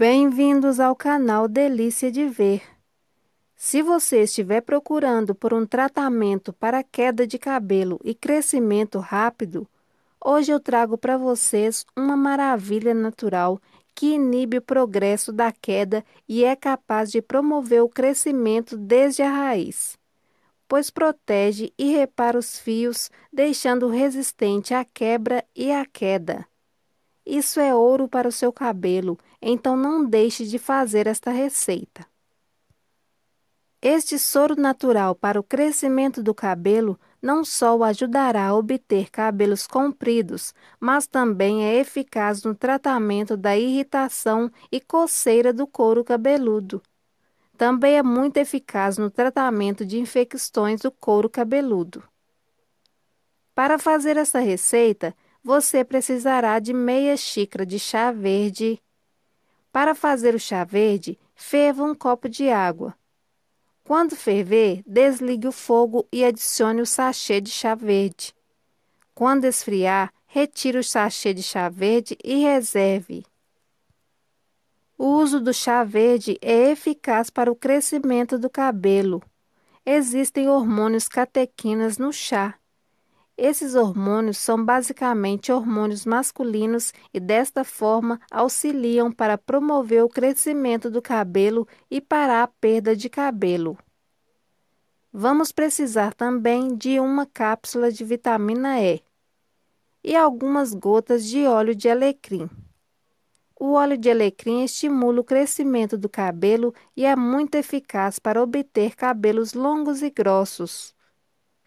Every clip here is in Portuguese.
Bem-vindos ao canal Delícia de Ver. Se você estiver procurando por um tratamento para queda de cabelo e crescimento rápido, hoje eu trago para vocês uma maravilha natural que inibe o progresso da queda e é capaz de promover o crescimento desde a raiz, pois protege e repara os fios, deixando resistente à quebra e à queda. Isso é ouro para o seu cabelo, então não deixe de fazer esta receita. Este soro natural para o crescimento do cabelo não só o ajudará a obter cabelos compridos, mas também é eficaz no tratamento da irritação e coceira do couro cabeludo. Também é muito eficaz no tratamento de infecções do couro cabeludo. Para fazer essa receita, você precisará de meia xícara de chá verde. Para fazer o chá verde, ferva um copo de água. Quando ferver, desligue o fogo e adicione o sachê de chá verde. Quando esfriar, retire o sachê de chá verde e reserve. O uso do chá verde é eficaz para o crescimento do cabelo. Existem hormônios catequinas no chá esses hormônios são basicamente hormônios masculinos e, desta forma, auxiliam para promover o crescimento do cabelo e parar a perda de cabelo. Vamos precisar também de uma cápsula de vitamina E e algumas gotas de óleo de alecrim. O óleo de alecrim estimula o crescimento do cabelo e é muito eficaz para obter cabelos longos e grossos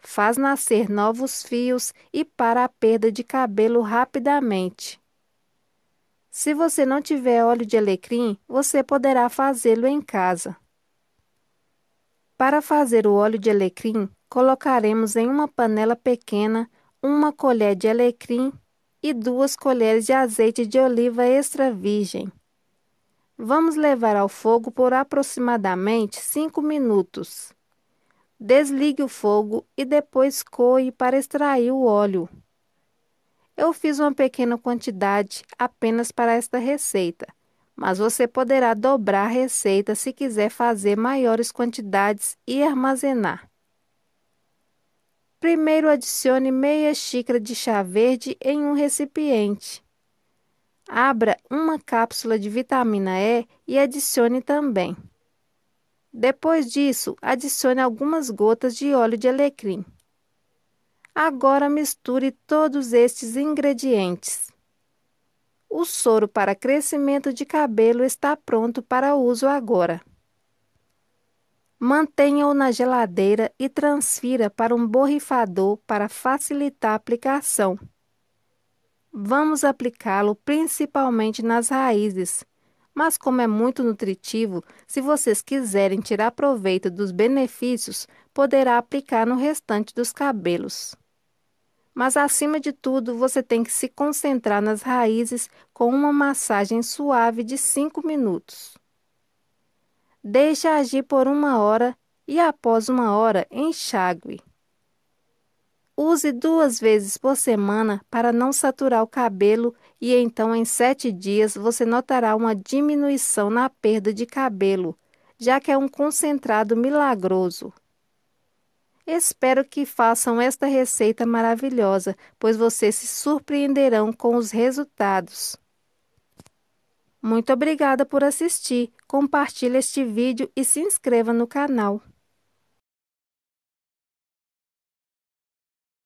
faz nascer novos fios e para a perda de cabelo rapidamente. Se você não tiver óleo de alecrim, você poderá fazê-lo em casa. Para fazer o óleo de alecrim, colocaremos em uma panela pequena uma colher de alecrim e duas colheres de azeite de oliva extra virgem. Vamos levar ao fogo por aproximadamente 5 minutos. Desligue o fogo e depois coe para extrair o óleo. Eu fiz uma pequena quantidade apenas para esta receita, mas você poderá dobrar a receita se quiser fazer maiores quantidades e armazenar. Primeiro adicione meia xícara de chá verde em um recipiente. Abra uma cápsula de vitamina E e adicione também. Depois disso, adicione algumas gotas de óleo de alecrim. Agora misture todos estes ingredientes. O soro para crescimento de cabelo está pronto para uso agora. Mantenha-o na geladeira e transfira para um borrifador para facilitar a aplicação. Vamos aplicá-lo principalmente nas raízes, mas, como é muito nutritivo, se vocês quiserem tirar proveito dos benefícios, poderá aplicar no restante dos cabelos. Mas, acima de tudo, você tem que se concentrar nas raízes com uma massagem suave de 5 minutos. Deixe agir por uma hora e, após uma hora, enxague. Use duas vezes por semana para não saturar o cabelo e então em sete dias você notará uma diminuição na perda de cabelo, já que é um concentrado milagroso. Espero que façam esta receita maravilhosa, pois vocês se surpreenderão com os resultados. Muito obrigada por assistir, compartilhe este vídeo e se inscreva no canal.